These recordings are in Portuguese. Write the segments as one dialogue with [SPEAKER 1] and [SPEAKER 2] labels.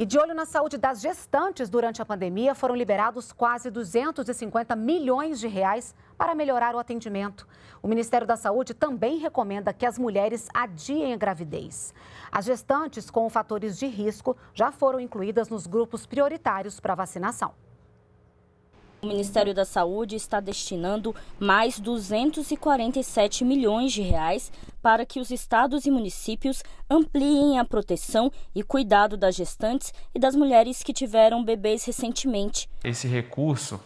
[SPEAKER 1] E de olho na saúde das gestantes durante a pandemia, foram liberados quase 250 milhões de reais para melhorar o atendimento. O Ministério da Saúde também recomenda que as mulheres adiem a gravidez. As gestantes com fatores de risco já foram incluídas nos grupos prioritários para vacinação. O Ministério
[SPEAKER 2] da Saúde está destinando mais 247 milhões de reais para que os estados e municípios ampliem a proteção e cuidado das gestantes e das mulheres que tiveram bebês recentemente.
[SPEAKER 3] Esse recurso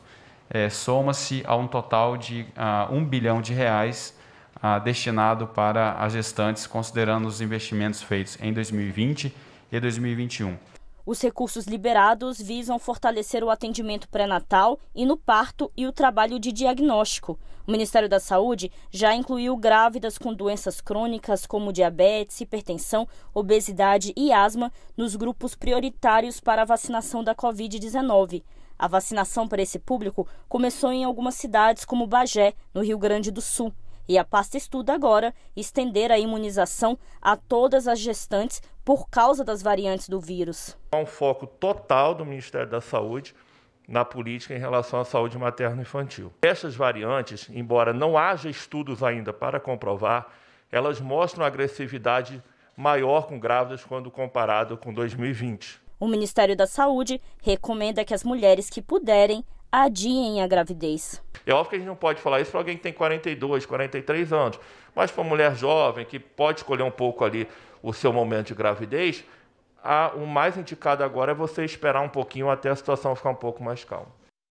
[SPEAKER 3] é, soma-se a um total de a, ah, um bilhão de reais ah, destinado para as gestantes, considerando os investimentos feitos em 2020 e 2021.
[SPEAKER 2] Os recursos liberados visam fortalecer o atendimento pré-natal e no parto e o trabalho de diagnóstico. O Ministério da Saúde já incluiu grávidas com doenças crônicas como diabetes, hipertensão, obesidade e asma nos grupos prioritários para a vacinação da Covid-19. A vacinação para esse público começou em algumas cidades, como Bagé, no Rio Grande do Sul. E a pasta estuda agora estender a imunização a todas as gestantes por causa das variantes do vírus.
[SPEAKER 4] Há um foco total do Ministério da Saúde na política em relação à saúde materno-infantil. Essas variantes, embora não haja estudos ainda para comprovar, elas mostram agressividade maior com grávidas quando comparado com 2020.
[SPEAKER 2] O Ministério da Saúde recomenda que as mulheres que puderem adiem a gravidez.
[SPEAKER 4] É óbvio que a gente não pode falar isso para alguém que tem 42, 43 anos, mas para uma mulher jovem que pode escolher um pouco ali o seu momento de gravidez, a, o mais indicado agora é você esperar um pouquinho até a situação ficar um pouco mais calma.